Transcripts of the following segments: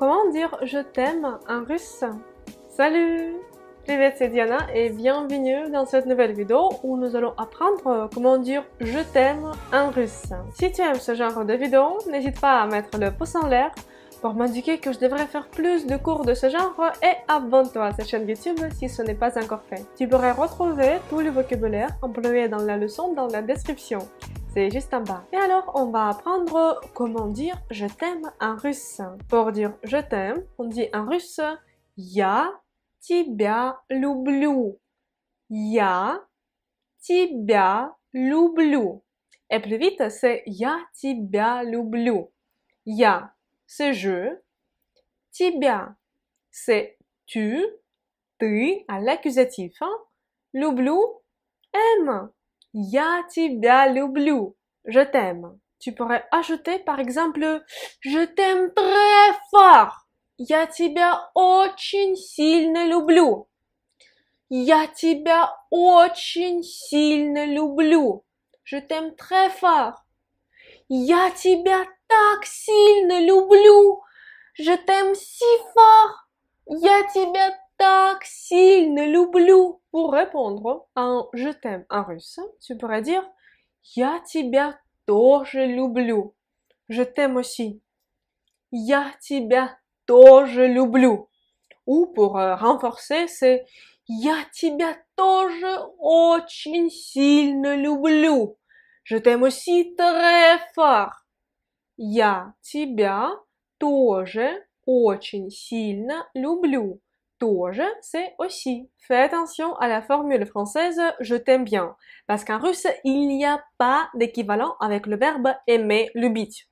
Comment dire je t'aime en russe Salut c'est Diana et bienvenue dans cette nouvelle vidéo où nous allons apprendre euh, comment dire je t'aime en russe. Si tu aimes ce genre de vidéo, n'hésite pas à mettre le pouce en l'air pour m'indiquer que je devrais faire plus de cours de ce genre et abonne-toi à cette chaîne YouTube si ce n'est pas encore fait. Tu pourras retrouver tout le vocabulaire employé dans la leçon dans la description c'est juste en bas. Et alors, on va apprendre comment dire je t'aime en russe. Pour dire je t'aime, on dit en russe ya тебя люблю. Ya тебя люблю. Et plus vite, c'est ya тебя люблю. Ya c'est je. Тебя, c'est tu, ты, à l'accusatif. Hein? Люблю, aime. Я тебя люблю. Je t'aime. Tu pourrais ajouter par exemple Je t'aime très fort. Я тебя очень сильно люблю. Я тебя очень сильно люблю. Je t'aime très fort. Я тебя так сильно люблю. Je t'aime si fort. Я тебя так сильно не люблю» pour répondre à un «je t'aime» en russe, tu pourrais dire «Я тебя тоже люблю». «Je t'aime aussi». «Я тебя тоже люблю». Ou pour euh, renforcer, c'est «Я тебя тоже очень сильно люблю». «Je t'aime aussi très fort». «Я тебя тоже очень сильно люблю». тоже, c'est aussi. Fais attention à la formule française je t'aime bien, parce qu'en russe, il n'y a pas d'équivalent avec le verbe aimer, любить.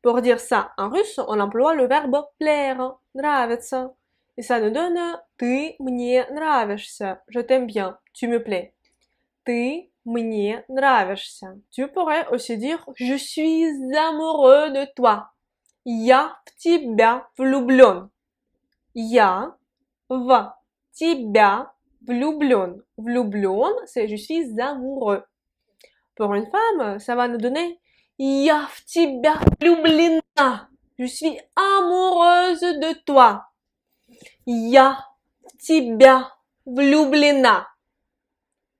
Pour dire ça en russe, on emploie le verbe plaire, нравится. Et ça nous donne ты мне нравишься, je t'aime bien, tu me plais. Ты Tu pourrais aussi dire je suis amoureux de toi. Я в тебя влюблен. ya Va тебя влюблен. Влюблен, c'est je suis amoureux. Pour une femme, ça va nous donner я в тебя влюблена. Je suis amoureuse de toi. Я в тебя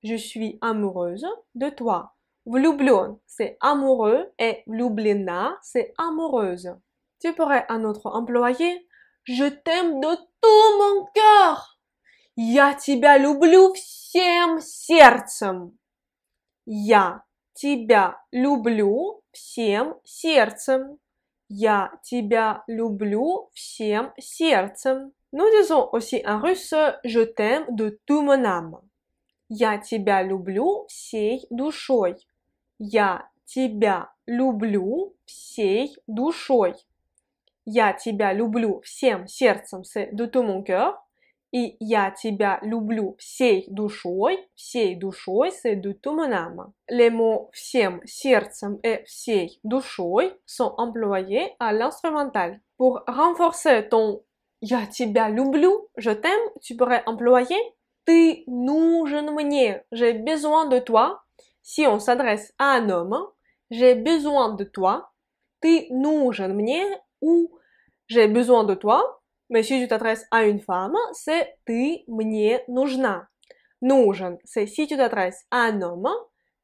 Je suis amoureuse de toi. Влюблен, c'est amoureux et влюблена, c'est amoureuse. Tu pourrais un autre employé. Je t'aime de tout mon cœur. Я тебя люблю всем сердцем. Я тебя люблю всем сердцем. Я тебя люблю всем сердцем. Nous disons aussi en russe Je t'aime de tout mon âme. Я тебя люблю всей душой. Я тебя люблю всей душой. Я тебя люблю всем сердцем с de tout mon cœur. И я тебя люблю всей душой, всей душой c'est « de tout mon âme. Les mots всем сердцем et всей душой sont employés à l'instrumental. Pour renforcer ton я тебя люблю, je t'aime, tu pourrais employer ты нужен мне, j'ai besoin de toi. Si on s'adresse à un homme, j'ai besoin de toi. Ты нужен мне, ou j'ai besoin de toi, mais si tu t'adresses à une femme, c'est ты мне нужна. Нужен, c'est si tu t'adresses à un homme,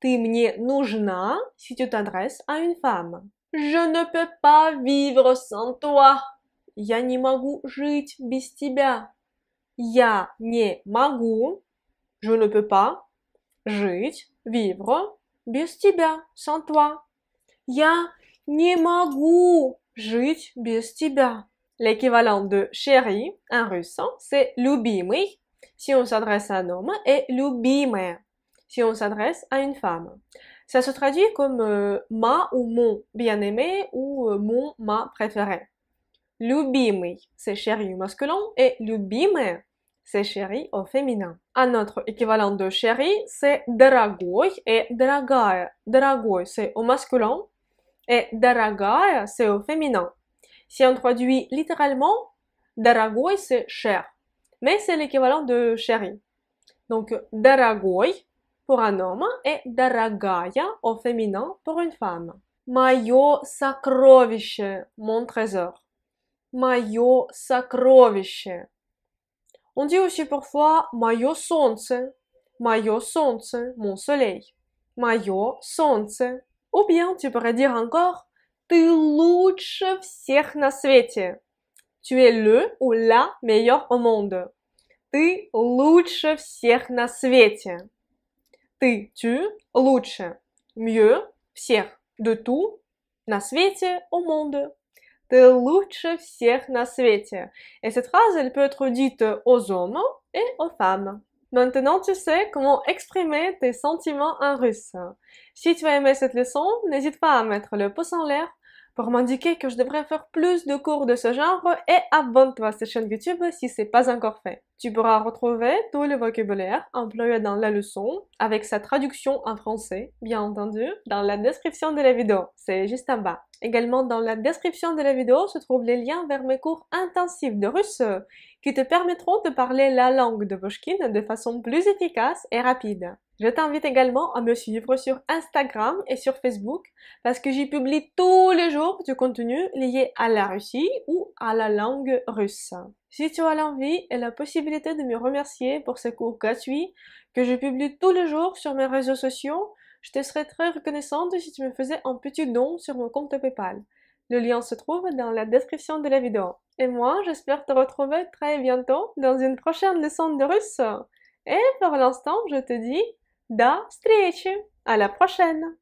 ты мне нужна, si tu t'adresses à une femme. Je ne peux pas vivre sans toi. Я не могу жить без тебя. Я не je ne peux pas, жить, vivre, sans toi. Ya не могу L'équivalent de chéri en russe, c'est любимый si on s'adresse à un homme et любимая si on s'adresse à une femme. Ça se traduit comme euh, ma ou mon bien-aimé ou euh, mon ma préféré. Любимый, c'est chéri au masculin et любимая, c'est chéri au féminin. Un autre équivalent de chéri, c'est дорогой et дорогая. Дорогой, c'est au masculin et дорогая, c'est au féminin. Si on traduit littéralement, дорогой, c'est cher, mais c'est l'équivalent de chéri. Donc, дорогой pour un homme et дорогая au féminin pour une femme. Mayo sacroviche mon trésor. Mayo sacroviche On dit aussi parfois mayo sonce »« Mayo sonce »« mon soleil. Mayo sonce » Ou bien tu pourrais dire encore Ты лучше всех на свете. Tu es le ou la meilleur au monde. Ты лучше всех на свете. Ты, tu, лучше, mieux, всех, de tout, на свете, au monde. Ты лучше всех на свете. Et cette phrase, elle peut être dite aux hommes et aux femmes. Maintenant, tu sais comment exprimer tes sentiments en russe. Si tu as aimé cette leçon, n'hésite pas à mettre le pouce en l'air pour m'indiquer que je devrais faire plus de cours de ce genre et abonne-toi à cette chaîne YouTube si c'est pas encore fait. Tu pourras retrouver tout le vocabulaire employé dans la leçon avec sa traduction en français, bien entendu, dans la description de la vidéo. C'est juste en bas. Également dans la description de la vidéo se trouvent les liens vers mes cours intensifs de russe qui te permettront de parler la langue de Pushkin de façon plus efficace et rapide. Je t'invite également à me suivre sur Instagram et sur Facebook parce que j'y publie tous les jours du contenu lié à la Russie ou à la langue russe. Si tu as l'envie et la possibilité de me remercier pour ce cours gratuit que je publie tous les jours sur mes réseaux sociaux, je te serais très reconnaissante si tu me faisais un petit don sur mon compte PayPal. Le lien se trouve dans la description de la vidéo. Et moi, j'espère te retrouver très bientôt dans une prochaine leçon de russe. Et pour l'instant, je te dis До встречи! À la prochaine!